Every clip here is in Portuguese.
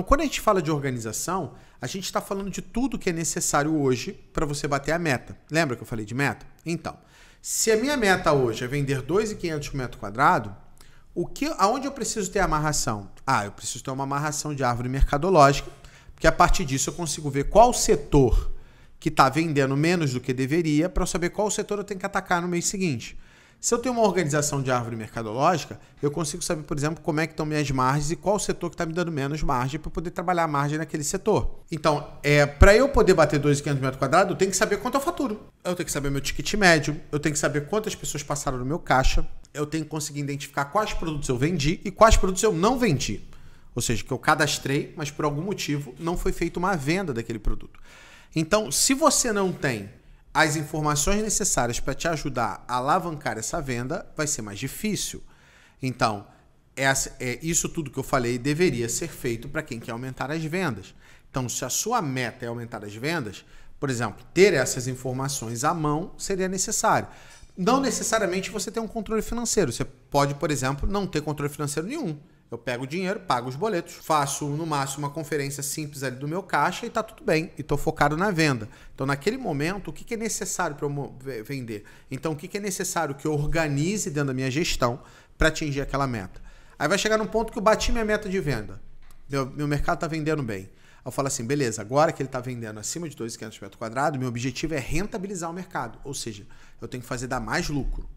Então, quando a gente fala de organização, a gente está falando de tudo que é necessário hoje para você bater a meta. Lembra que eu falei de meta? Então, se a minha meta hoje é vender 2,500 metro quadrado, o que, aonde eu preciso ter amarração? Ah, eu preciso ter uma amarração de árvore mercadológica, porque a partir disso eu consigo ver qual setor que está vendendo menos do que deveria para saber qual setor eu tenho que atacar no mês seguinte. Se eu tenho uma organização de árvore mercadológica, eu consigo saber, por exemplo, como é que estão minhas margens e qual setor que está me dando menos margem para poder trabalhar a margem naquele setor. Então, é, para eu poder bater 2,500 metros quadrados, eu tenho que saber quanto eu faturo. Eu tenho que saber meu ticket médio, eu tenho que saber quantas pessoas passaram no meu caixa, eu tenho que conseguir identificar quais produtos eu vendi e quais produtos eu não vendi. Ou seja, que eu cadastrei, mas por algum motivo não foi feita uma venda daquele produto. Então, se você não tem as informações necessárias para te ajudar a alavancar essa venda vai ser mais difícil. Então, essa, é, isso tudo que eu falei deveria ser feito para quem quer aumentar as vendas. Então, se a sua meta é aumentar as vendas, por exemplo, ter essas informações à mão seria necessário. Não necessariamente você tem um controle financeiro. Você pode, por exemplo, não ter controle financeiro nenhum. Eu pego o dinheiro, pago os boletos, faço no máximo uma conferência simples ali do meu caixa e tá tudo bem. E tô focado na venda. Então, naquele momento, o que, que é necessário para eu vender? Então, o que, que é necessário que eu organize dentro da minha gestão para atingir aquela meta? Aí vai chegar num ponto que eu bati minha meta de venda. Meu, meu mercado tá vendendo bem. Eu falo assim, beleza, agora que ele está vendendo acima de 2.500 metros quadrados, meu objetivo é rentabilizar o mercado. Ou seja, eu tenho que fazer dar mais lucro.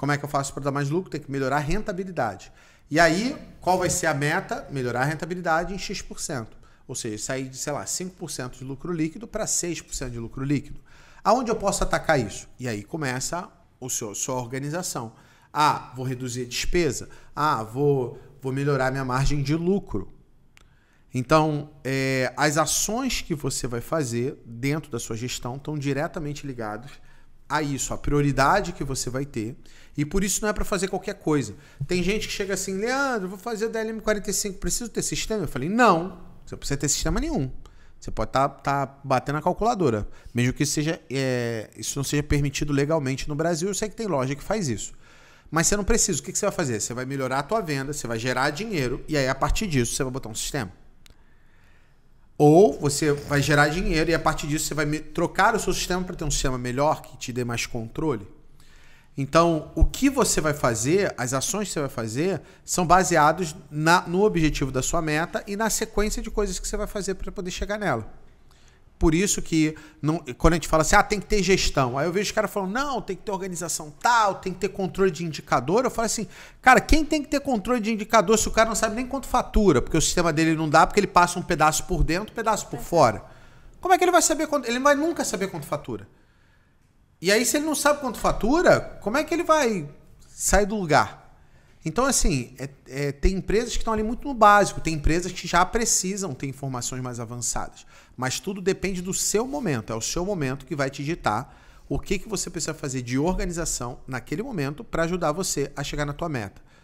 Como é que eu faço para dar mais lucro? Tem que melhorar a rentabilidade. E aí, qual vai ser a meta? Melhorar a rentabilidade em X%. Ou seja, sair de, sei lá, 5% de lucro líquido para 6% de lucro líquido. Aonde eu posso atacar isso? E aí começa o seu, sua organização. Ah, vou reduzir a despesa. Ah, vou, vou melhorar minha margem de lucro. Então, é, as ações que você vai fazer dentro da sua gestão estão diretamente ligadas a isso, a prioridade que você vai ter. E por isso não é para fazer qualquer coisa. Tem gente que chega assim, Leandro, vou fazer o DLM45, preciso ter sistema? Eu falei, não, você não precisa ter sistema nenhum. Você pode estar tá, tá batendo a calculadora, mesmo que seja, é, isso não seja permitido legalmente no Brasil. Eu sei que tem loja que faz isso. Mas você não precisa. O que, que você vai fazer? Você vai melhorar a tua venda, você vai gerar dinheiro, e aí a partir disso você vai botar um sistema. Ou você vai gerar dinheiro e a partir disso você vai trocar o seu sistema para ter um sistema melhor que te dê mais controle. Então, o que você vai fazer, as ações que você vai fazer, são baseados na, no objetivo da sua meta e na sequência de coisas que você vai fazer para poder chegar nela. Por isso que não, quando a gente fala assim, ah, tem que ter gestão. Aí eu vejo os caras falando, não, tem que ter organização tal, tem que ter controle de indicador. Eu falo assim, cara, quem tem que ter controle de indicador se o cara não sabe nem quanto fatura? Porque o sistema dele não dá, porque ele passa um pedaço por dentro, um pedaço por fora. Como é que ele vai saber quanto? Ele vai nunca saber quanto fatura. E aí, se ele não sabe quanto fatura, como é que ele vai sair do lugar? Então, assim, é, é, tem empresas que estão ali muito no básico, tem empresas que já precisam ter informações mais avançadas. Mas tudo depende do seu momento. É o seu momento que vai te ditar o que, que você precisa fazer de organização naquele momento para ajudar você a chegar na tua meta.